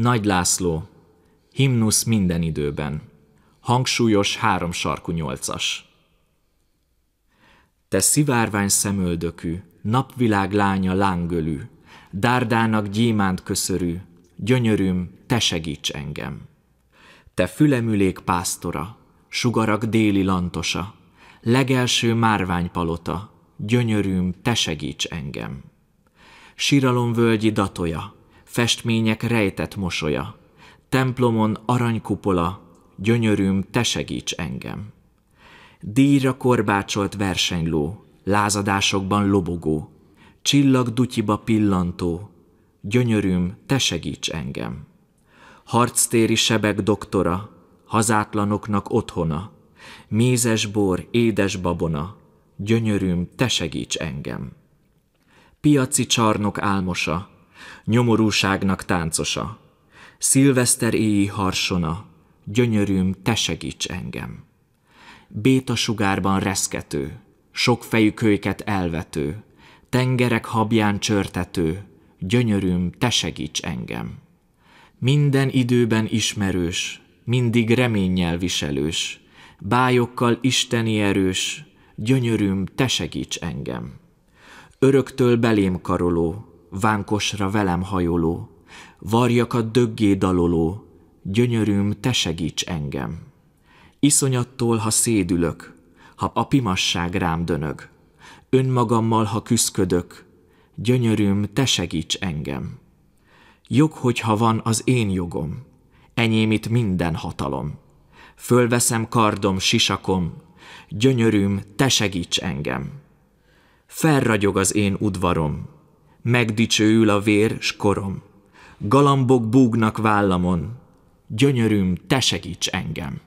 Nagy László, himnusz minden időben. Hangsúlyos háromsarkú nyolcas. Te szivárvány szemöldökű, napvilág lánya lángölű, dárdának gyémánt köszörű, gyönyörűm, te segíts engem. Te fülemülék pásztora, sugarak déli lantosa, legelső márványpalota, gyönyörűm, te segíts engem. Síralomvölgyi datoja, festmények rejtett mosolya, templomon aranykupola, gyönyörűm, te segíts engem. Díjra korbácsolt versenyló, lázadásokban lobogó, csillag dutyiba pillantó, gyönyörűm, te segíts engem. Harctéri sebek doktora, hazátlanoknak otthona, mézes bor, édes babona, gyönyörűm, te segíts engem. Piaci csarnok álmosa, nyomorúságnak táncosa. Szilveszter éjjé harsona, gyönyörűm, te segíts engem. Béta sugárban reszkető, sokfejű kölyket elvető, tengerek habján csörtető, gyönyörűm, te segíts engem. Minden időben ismerős, mindig reménnyel viselős, bájokkal isteni erős, gyönyörűm, te segíts engem. Öröktől belém karoló, vánkosra velem hajoló, varjakat döggé daloló, gyönyörűm, te segíts engem. Iszonyattól, ha szédülök, ha a pimasság rám dönög, önmagammal, ha küszködök, gyönyörűm, te segíts engem. Jog, hogyha van az én jogom, enyém itt minden hatalom. Fölveszem kardom, sisakom, gyönyörűm, te segíts engem. Felragyog az én udvarom, megdicsőül a vér s korom. Galambok búgnak vállamon, gyönyörűm, te segíts engem!